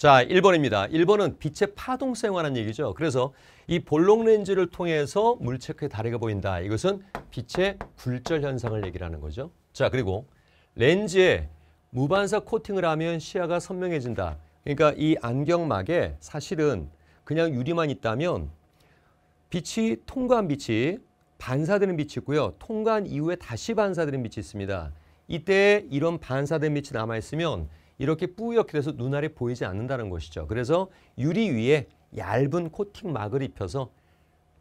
자, 1번입니다. 1번은 빛의 파동생에관는 얘기죠. 그래서 이 볼록 렌즈를 통해서 물체크의 다리가 보인다. 이것은 빛의 굴절 현상을 얘기하는 거죠. 자, 그리고 렌즈에 무반사 코팅을 하면 시야가 선명해진다. 그러니까 이 안경막에 사실은 그냥 유리만 있다면 빛이 통과한 빛이 반사되는 빛이 있고요. 통과한 이후에 다시 반사되는 빛이 있습니다. 이때 이런 반사된 빛이 남아있으면 이렇게 뿌옇게 돼서 눈알이 보이지 않는다는 것이죠. 그래서 유리 위에 얇은 코팅 막을 입혀서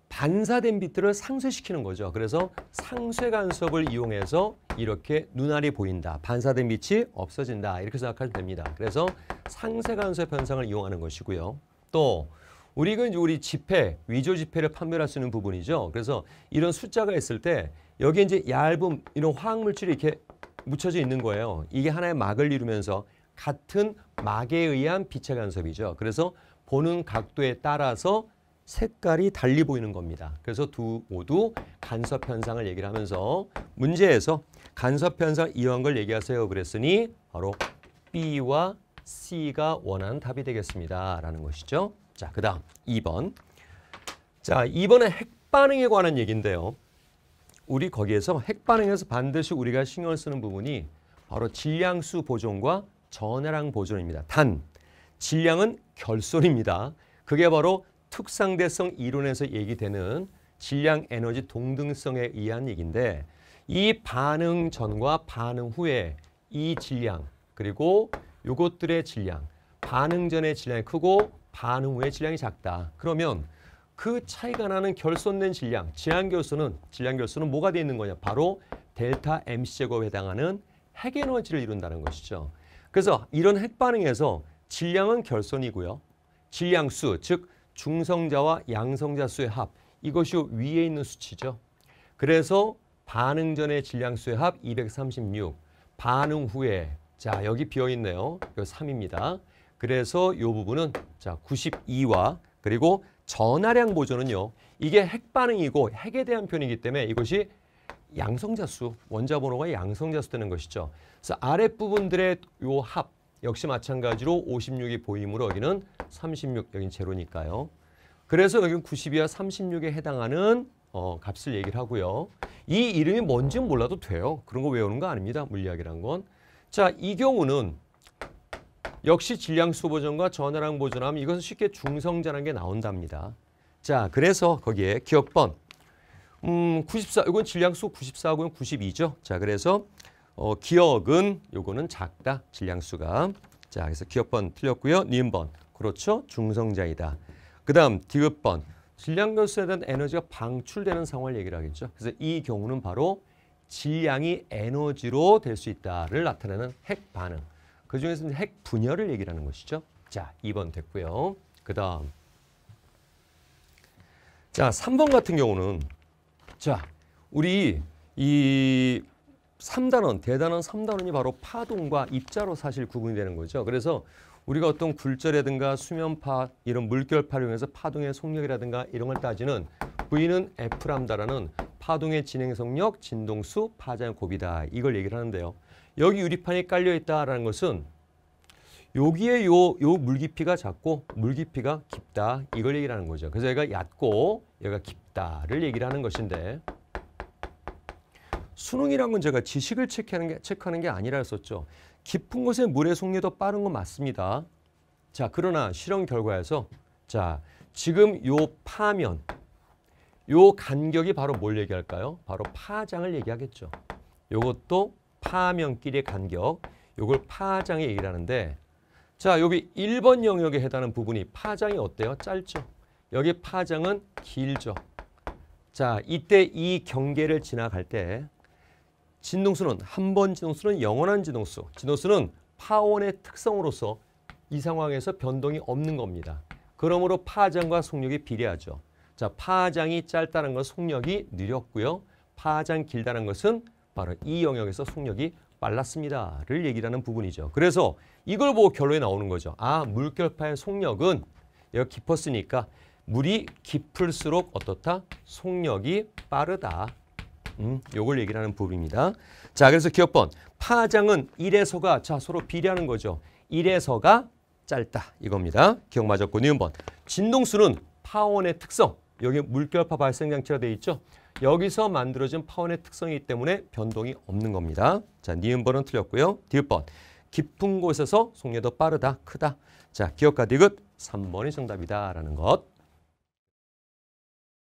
반사된 빛들을 상쇄시키는 거죠. 그래서 상쇄 간섭을 이용해서 이렇게 눈알이 보인다. 반사된 빛이 없어진다. 이렇게 생각하면 됩니다. 그래서 상쇄 간섭 현상을 이용하는 것이고요. 또 우리가 이제 우리 지폐, 위조 지폐를 판별할 수 있는 부분이죠. 그래서 이런 숫자가 있을 때 여기에 이제 얇은 이런 화학 물질이 이렇게 묻혀져 있는 거예요. 이게 하나의 막을 이루면서 같은 막에 의한 빛의 간섭이죠. 그래서 보는 각도에 따라서 색깔이 달리 보이는 겁니다. 그래서 두 모두 간섭 현상을 얘기를 하면서 문제에서 간섭 현상 이런 걸 얘기하세요. 그랬으니 바로 B와 C가 원하는 답이 되겠습니다. 라는 것이죠. 자, 그 다음 2번. 자, 2번은 핵반응에 관한 얘기인데요. 우리 거기에서 핵반응에서 반드시 우리가 신경을 쓰는 부분이 바로 질량수 보존과 전해랑 보존입니다. 단 질량은 결손입니다. 그게 바로 특상대성 이론에서 얘기되는 질량 에너지 동등성에 의한 얘기인데 이 반응 전과 반응 후에 이 질량 그리고 요것들의 질량 반응 전의 질량이 크고 반응 후의 질량이 작다. 그러면 그 차이가 나는 결손된 질량, 질량결손은 질량결손은 뭐가 되어 있는 거냐? 바로 델타 mc제곱에 해당하는 핵에너지를 이룬다는 것이죠. 그래서 이런 핵반응에서 질량은 결손이고요. 질량수, 즉 중성자와 양성자 수의 합, 이것이 위에 있는 수치죠. 그래서 반응 전의 질량수의 합 236, 반응 후에, 자 여기 비어있네요. 이 3입니다. 그래서 이 부분은 자 92와 그리고 전하량 보존은요. 이게 핵반응이고 핵에 대한 표현이기 때문에 이것이 양성자수, 원자번호가 양성자수 되는 것이죠. 그래서 아랫부분들의 요 합 역시 마찬가지로 56이 보이므로 여기는 36, 여긴 제로니까요. 그래서 여기는 92와 36에 해당하는 어, 값을 얘기를 하고요. 이 이름이 뭔지는 몰라도 돼요. 그런 거 외우는 거 아닙니다. 물리학이란 건. 자, 이 경우는 역시 질량수 보존과 전화량 보존하면 이것은 쉽게 중성자라는 게 나온답니다. 자, 그래서 거기에 기억번 음, 94, 이건 질량수 94하고는 92죠. 자, 그래서 어, 기억은 요거는 작다. 질량수가. 자, 그래서 기억번 틀렸고요. 니은번. 그렇죠. 중성장이다. 그다음 디귿번. 질량변수에 대한 에너지가 방출되는 상황을 얘기를 하겠죠. 그래서 이 경우는 바로 질량이 에너지로 될 수 있다를 나타내는 핵 반응. 그중에서 핵 분열을 얘기하는 를 것이죠. 자, 2번 됐고요. 그다음 자, 3번 같은 경우는 자, 우리 이 3단원, 대단원 3단원이 바로 파동과 입자로 사실 구분이 되는 거죠. 그래서 우리가 어떤 굴절이라든가 수면파, 이런 물결파를 이용해서 파동의 속력이라든가 이런 걸 따지는 V는 F람다라는 파동의 진행성력, 진동수, 파장의 곱이다. 이걸 얘기를 하는데요. 여기 유리판이 깔려있다라는 것은 여기에 요, 요 물깊이가 작고 물깊이가 깊다. 이걸 얘기 하는 거죠. 그래서 얘가 얕고 얘가 깊다를 얘기를 하는 것인데 수능이란 건 제가 지식을 체크하는 게, 체크하는 게 아니라 했었죠. 깊은 곳에 물의 속력도 빠른 건 맞습니다. 자, 그러나 실험 결과에서 자, 지금 요 파면 요 간격이 바로 뭘 얘기할까요? 바로 파장을 얘기하겠죠. 요것도 파면끼리의 간격, 요걸 파장의 얘기를 하는데 자, 여기 1번 영역에 해당하는 부분이 파장이 어때요? 짧죠. 여기 파장은 길죠. 자, 이때 이 경계를 지나갈 때 진동수는 한 번 진동수는 영원한 진동수. 진동수는 파원의 특성으로서 이 상황에서 변동이 없는 겁니다. 그러므로 파장과 속력이 비례하죠. 자, 파장이 짧다는 건 속력이 느렸고요. 파장 길다는 것은 바로 이 영역에서 속력이 빨랐습니다를 얘기하는 부분이죠. 그래서 이걸 보고 결론이 나오는 거죠. 아, 물결파의 속력은 여기 깊었으니까 물이 깊을수록 어떻다? 속력이 빠르다. 음, 요걸 얘기하는 부분입니다. 자, 그래서 기억 번 파장은 1에서가 자, 서로 비례하는 거죠. 1에서가 짧다 이겁니다. 기억 맞았고 니은 번 진동수는 파원의 특성 여기 물결파 발생 장치가 돼 있죠. 여기서 만들어진 파원의 특성이기 때문에 변동이 없는 겁니다. 자, 니은번은 틀렸고요. 디귿번. 깊은 곳에서 속력도 빠르다, 크다. 자, 기억과 디귿 3번이 정답이다라는 것.